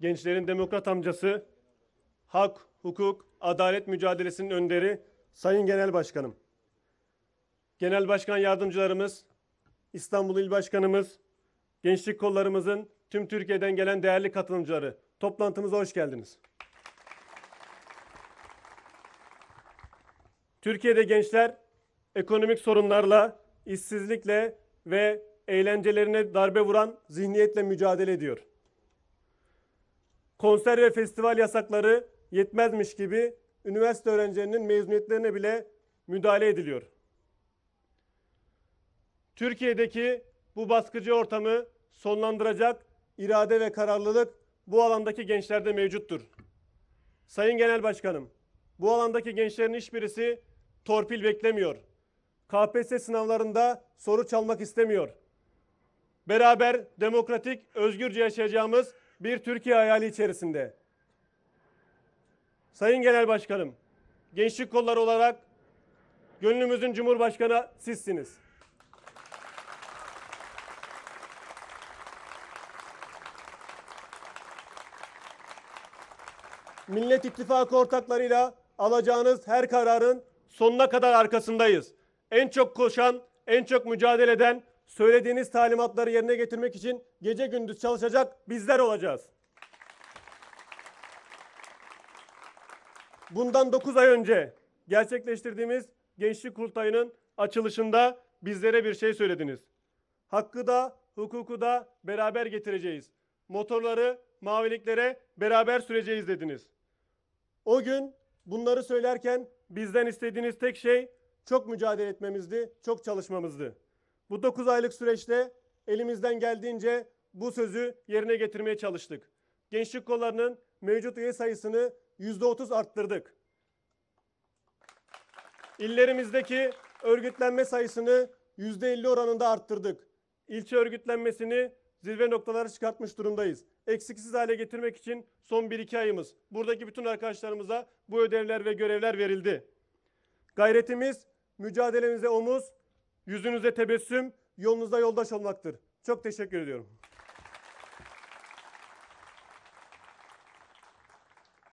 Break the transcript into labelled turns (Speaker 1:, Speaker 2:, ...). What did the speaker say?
Speaker 1: gençlerin demokrat amcası, hak, hukuk, adalet mücadelesinin önderi Sayın Genel Başkanım. Genel Başkan Yardımcılarımız, İstanbul İl Başkanımız, gençlik kollarımızın tüm Türkiye'den gelen değerli katılımcıları. Toplantımıza hoş geldiniz. Türkiye'de gençler ekonomik sorunlarla, işsizlikle ve eğlencelerine darbe vuran zihniyetle mücadele ediyor konser ve festival yasakları yetmezmiş gibi üniversite öğrencilerinin mezuniyetlerine bile müdahale ediliyor. Türkiye'deki bu baskıcı ortamı sonlandıracak irade ve kararlılık bu alandaki gençlerde mevcuttur. Sayın Genel Başkanım, bu alandaki gençlerin hiçbirisi torpil beklemiyor. KPSS sınavlarında soru çalmak istemiyor. Beraber demokratik, özgürce yaşayacağımız bir Türkiye hayali içerisinde. Sayın Genel Başkanım, gençlik kolları olarak gönlümüzün Cumhurbaşkanı sizsiniz. Millet İttifakı ortaklarıyla alacağınız her kararın sonuna kadar arkasındayız. En çok koşan, en çok mücadele eden söylediğiniz talimatları yerine getirmek için gece gündüz çalışacak bizler olacağız. Bundan 9 ay önce gerçekleştirdiğimiz Gençlik Kurultayı'nın açılışında bizlere bir şey söylediniz. Hakkı da hukuku da beraber getireceğiz. Motorları maviliklere beraber süreceğiz dediniz. O gün bunları söylerken bizden istediğiniz tek şey çok mücadele etmemizdi, çok çalışmamızdı. Bu 9 aylık süreçte elimizden geldiğince bu sözü yerine getirmeye çalıştık. Gençlik kollarının mevcut üye sayısını %30 arttırdık. İllerimizdeki örgütlenme sayısını %50 oranında arttırdık. İlçe örgütlenmesini zirve noktalara çıkartmış durumdayız. Eksiksiz hale getirmek için son 1-2 ayımız. Buradaki bütün arkadaşlarımıza bu ödevler ve görevler verildi. Gayretimiz, mücadelemize omuz, Yüzünüze tebessüm, yolunuza yoldaş olmaktır. Çok teşekkür ediyorum.